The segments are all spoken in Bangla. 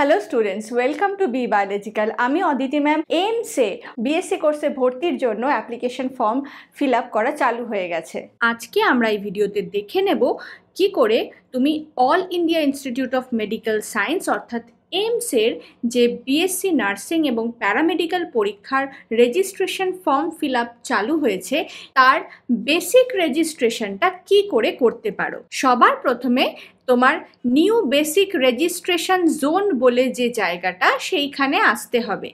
hello students welcome to B biological আমি অদিতি ম্যাম এইমসে বিএসসি কোর্সে ভর্তির জন্য অ্যাপ্লিকেশন ফর্ম ফিল আপ করা চালু হয়ে গেছে আজকে আমরা এই ভিডিওতে দেখে নেব কি করে তুমি All India Institute of Medical Science অর্থাৎ এইমসের যে বিএসসি নার্সিং এবং প্যারামেডিক্যাল পরীক্ষার রেজিস্ট্রেশন ফর্ম ফিল চালু হয়েছে তার বেসিক রেজিস্ট্রেশনটা কি করে করতে পারো সবার প্রথমে তোমার নিউ বেসিক রেজিস্ট্রেশন জোন বলে যে জায়গাটা সেইখানে আসতে হবে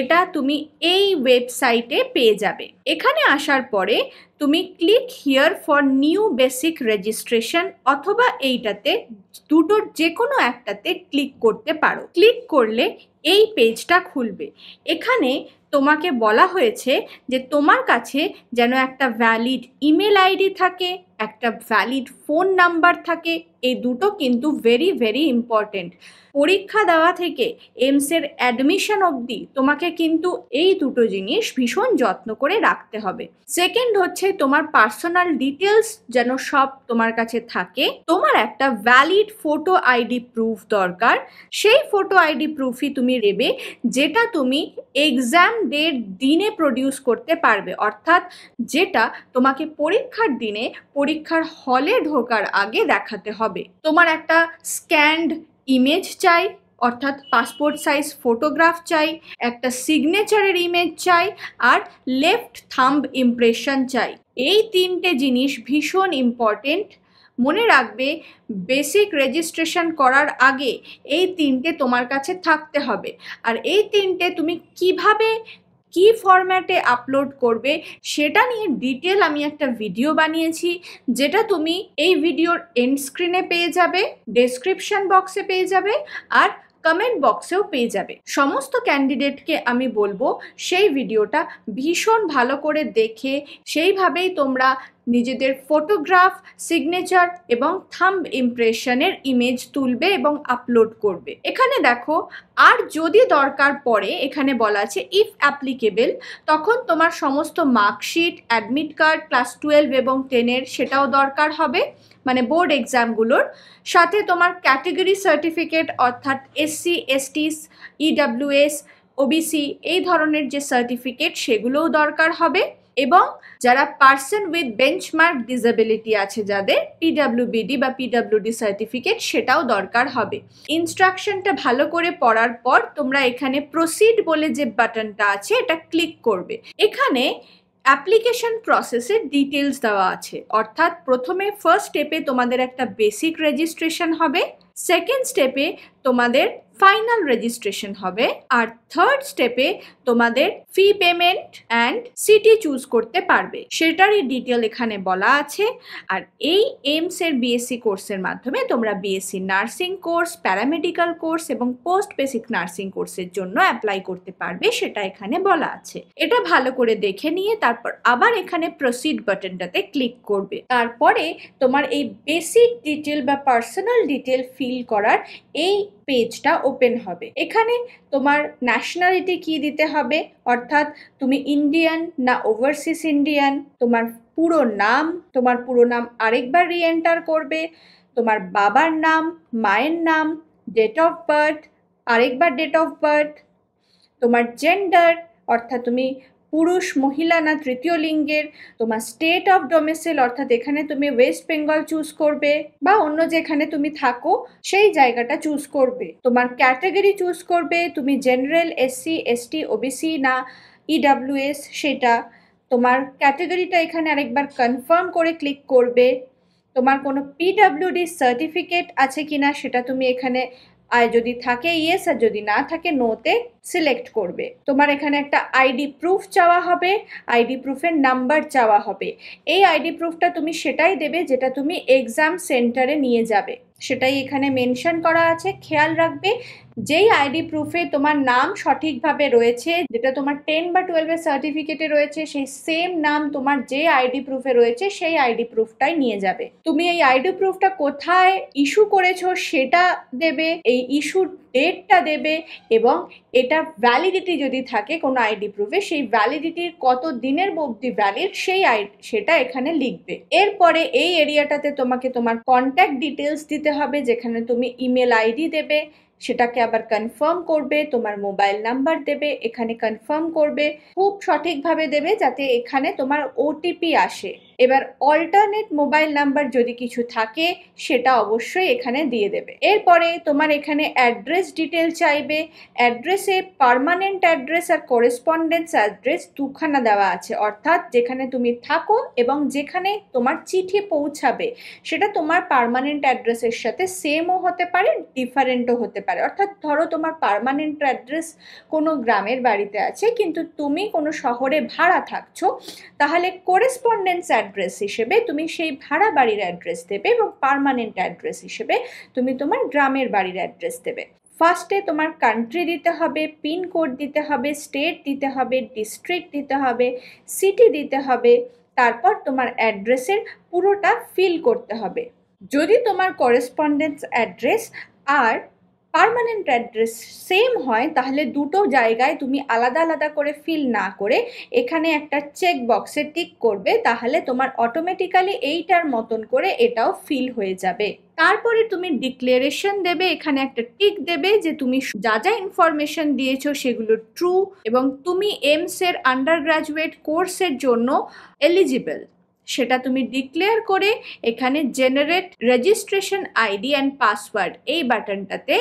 এটা তুমি এই ওয়েবসাইটে পেয়ে যাবে এখানে আসার পরে তুমি click here for new basic registration অথবা এইটাতে দুটোর যে কোনো একটাতে ক্লিক করতে পারো ক্লিক করলে এই পেজটা খুলবে এখানে তোমাকে বলা হয়েছে যে তোমার কাছে যেন একটা ভ্যালিড ইমেল আইডি থাকে একটা ভ্যালিড ফোন নাম্বার থাকে এই দুটো কিন্তু ভেরি ভেরি ইম্পর্টেন্ট পরীক্ষা দেওয়া থেকে এমসের অ্যাডমিশন অবধি তোমাকে কিন্তু এই দুটো জিনিস ভীষণ যত্ন করে রাখতে হবে সেকেন্ড হচ্ছে হচ্ছে তোমার পার্সোনাল ডিটেলস যেন সব তোমার কাছে থাকে তোমার একটা ভ্যালিড ফটো আইডি প্রুফ দরকার সেই ফটো আইডি প্রুফই তুমি দেবে যেটা তুমি এক্সাম ডের দিনে প্রডিউস করতে পারবে অর্থাৎ যেটা তোমাকে পরীক্ষার দিনে পরীক্ষার হলে ঢোকার আগে দেখাতে হবে তোমার একটা স্ক্যান্ড ইমেজ চাই অর্থাৎ পাসপোর্ট সাইজ ফটোগ্রাফ চাই একটা সিগনেচারের ইমেজ চাই আর লেফট থাম্ব ইমপ্রেশন চাই এই তিনটে জিনিস ভীষণ ইম্পর্টেন্ট মনে রাখবে বেসিক রেজিস্ট্রেশন করার আগে এই তিনটে তোমার কাছে থাকতে হবে আর এই তিনটে তুমি কিভাবে কি ফরম্যাটে আপলোড করবে সেটা নিয়ে ডিটেল আমি একটা ভিডিও বানিয়েছি যেটা তুমি এই ভিডিওর এন্ড স্ক্রিনে পেয়ে যাবে ডেসক্রিপশন বক্সে পেয়ে যাবে আর কমেন্ট বক্সেও পেয়ে যাবে সমস্ত ক্যান্ডিডেটকে আমি বলবো সেই ভিডিওটা ভীষণ ভালো করে দেখে সেইভাবেই তোমরা নিজেদের ফটোগ্রাফ সিগনেচার এবং থাম্ব ইমপ্রেশনের ইমেজ তুলবে এবং আপলোড করবে এখানে দেখো আর যদি দরকার পড়ে এখানে বলা আছে ইফ অ্যাপ্লিকেবেল তখন তোমার সমস্ত marksheet admit card class twelve এবং টেনের সেটাও দরকার হবে মানে বোর্ড এক্সামগুলোর সাথে তোমার ক্যাটেগরি সার্টিফিকেট অর্থাৎ এসসি এসটিস ইডাব্লিউএস ওবিসি এই ধরনের যে সার্টিফিকেট সেগুলোও দরকার হবে এবং যারা পার্সন উইথ বেঞ্চমার্ক ডিসেবিলিটি আছে যাদের পিডাব্লিউবিডি বা পিডাব্লিউডি সার্টিফিকেট সেটাও দরকার হবে ইনস্ট্রাকশনটা ভালো করে পড়ার পর তোমরা এখানে প্রসিড বলে যে বাটনটা আছে এটা ক্লিক করবে এখানে অ্যাপ্লিকেশন প্রসেসের ডিটেলস দেওয়া আছে অর্থাৎ প্রথমে ফার্স্ট স্টেপে তোমাদের একটা বেসিক রেজিস্ট্রেশন হবে সেকেন্ড স্টেপে তোমাদের ফাইনাল রেজিস্ট্রেশন হবে আর থার্ড স্টেপে তোমাদের fee payment and city choose করতে পারবে সেটারই ডিটেল এখানে বলা আছে আর এই এইমসের বিএসসি কোর্সের মাধ্যমে তোমরা BSc nursing course paramedical course এবং পোস্ট বেসিক নার্সিং কোর্সের জন্য অ্যাপ্লাই করতে পারবে সেটা এখানে বলা আছে এটা ভালো করে দেখে নিয়ে তারপর আবার এখানে প্রসিড বাটনটাতে ক্লিক করবে তারপরে তোমার এই বেসিক ডিটেল বা পার্সোনাল ডিটেল ফিল করার এই পেজটা ওপেন হবে এখানে তোমার ন্যাশনালিটি কি দিতে হবে অর্থাৎ তুমি ইন্ডিয়ান না ওভারসিস ইন্ডিয়ান তোমার পুরো নাম তোমার পুরো নাম আরেকবার রিএন্টার করবে তোমার বাবার নাম মায়ের নাম ডেট অফ বার্থ আরেকবার ডেট অফ বার্থ তোমার জেন্ডার অর্থাৎ তুমি পুরুষ মহিলা না তৃতীয় লিঙ্গের তোমার স্টেট অফ ডোমেসেল অর্থাৎ এখানে তুমি ওয়েস্ট বেঙ্গল চুজ করবে বা অন্য যেখানে তুমি থাকো সেই জায়গাটা চুজ করবে তোমার ক্যাটাগরি চুজ করবে তুমি জেনারেল এসসি এসটি ওবিসি না ইডাব্লিউএস e সেটা তোমার ক্যাটাগরিটা এখানে আরেকবার কনফার্ম করে ক্লিক করবে তোমার কোনো পিডাব্লিউডি সার্টিফিকেট আছে কিনা সেটা তুমি এখানে আয় যদি থাকে ইয়েস আর যদি না থাকে নোতে সিলেক্ট করবে তোমার এখানে একটা আইডি প্রুফ চাওয়া হবে আইডি প্রুফের নাম্বার চাওয়া হবে এই আইডি প্রুফটা তুমি সেটাই দেবে যেটা তুমি এক্সাম সেন্টারে নিয়ে যাবে সেটাই এখানে মেনশন করা আছে খেয়াল রাখবে যেই আইডি প্রুফে তোমার নাম সঠিকভাবে রয়েছে যেটা তোমার টেন বা টুয়েলভের সার্টিফিকেটে রয়েছে সেই সেম নাম তোমার যে আইডি প্রুফে রয়েছে সেই আইডি প্রুফটাই নিয়ে যাবে তুমি এই আইডি প্রুফটা কোথায় ইস্যু করেছো সেটা দেবে এই ইস্যুর ডেটটা দেবে এবং এটা ভ্যালিডিটি যদি থাকে কোনো আইডি প্রুফে সেই ভ্যালিডিটির কত দিনের অবধি ভ্যালিড সেই সেটা এখানে লিখবে এরপরে এই এরিয়াটাতে তোমাকে তোমার কন্ট্যাক্ট ডিটেলস দিতে হবে যেখানে তুমি ইমেল আইডি দেবে সেটাকে আবার কনফার্ম করবে তোমার মোবাইল নাম্বার দেবে এখানে কনফার্ম করবে খুব সঠিকভাবে দেবে যাতে এখানে তোমার ওটিপি আসে এবার অল্টারনেট মোবাইল নাম্বার যদি কিছু থাকে সেটা অবশ্যই এখানে দিয়ে দেবে এরপরে তোমার এখানে অ্যাড্রেস ডিটেল চাইবে অ্যাড্রেসে পারমানেন্ট অ্যাড্রেস আর করেসপন্ডেন্স অ্যাড্রেস দুখানা দেওয়া আছে অর্থাৎ যেখানে তুমি থাকো এবং যেখানে তোমার চিঠি পৌঁছাবে সেটা তোমার পারমানেন্ট অ্যাড্রেসের সাথে সেমও হতে পারে ডিফারেন্টও হতে পারে অর্থাৎ ধরো তোমার পারমানেন্ট অ্যাড্রেস কোনো গ্রামের বাড়িতে আছে কিন্তু তুমি কোনো শহরে ভাড়া থাকছো তাহলে করেসপন্ডেন্স অ্যাড্রেস অ্যাড্রেস হিসেবে তুমি সেই ভাড়া বাড়ির অ্যাড্রেস দেবে এবং পারমানেন্ট অ্যাড্রেস হিসেবে তুমি তোমার গ্রামের বাড়ির অ্যাড্রেস দেবে ফার্স্টে তোমার কান্ট্রি দিতে হবে পিন কোড দিতে হবে স্টেট দিতে হবে ডিস্ট্রিক্ট দিতে হবে সিটি দিতে হবে তারপর তোমার অ্যাড্রেসের পুরোটা ফিল করতে হবে যদি তোমার করেসপন্ডেন্স অ্যাড্রেস আর পারমানেন্ট অ্যাড্রেস সেম হয় তাহলে দুটো জায়গায় তুমি আলাদা আলাদা করে ফিল না করে এখানে একটা চেক বক্সে টিক করবে তাহলে তোমার অটোমেটিক্যালি এইটার মতন করে এটাও ফিল হয়ে যাবে তারপরে তুমি ডিক্লারেশন দেবে এখানে একটা টিক দেবে যে তুমি যা যা ইনফরমেশন দিয়েছো সেগুলো ট্রু এবং তুমি এমসের আন্ডার গ্রাজুয়েট কোর্সের জন্য এলিজিবল সেটা তুমি ডিক্লেয়ার করে এখানে generate registration ID and password এই বাটনটাতে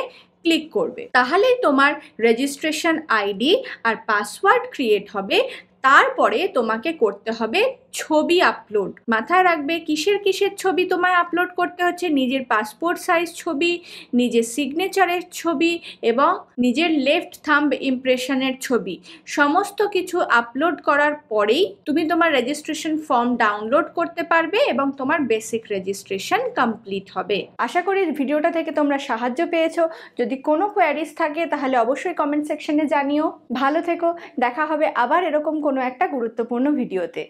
ক্লিক করবে তাহলে তোমার রেজিস্ট্রেশন আইডি আর পাসওয়ার্ড ক্রিয়েট হবে তারপরে তোমাকে করতে হবে ছবি আপলোড মাথায় রাখবে কিসের কিসের ছবি তোমায় আপলোড করতে হচ্ছে নিজের পাসপোর্ট সাইজ ছবি নিজের সিগনেচারের ছবি এবং নিজের লেফট থাম্ব ইমপ্রেশনের ছবি সমস্ত কিছু আপলোড করার পরেই তুমি তোমার রেজিস্ট্রেশন ফর্ম ডাউনলোড করতে পারবে এবং তোমার বেসিক রেজিস্ট্রেশন কমপ্লিট হবে আশা করি ভিডিওটা থেকে তোমরা সাহায্য পেয়েছো যদি কোনো কোয়ারিজ থাকে তাহলে অবশ্যই কমেন্ট সেকশনে জানিও ভালো থেকো দেখা হবে আবার এরকম কোনো কোনো একটা গুরুত্বপূর্ণ ভিডিওতে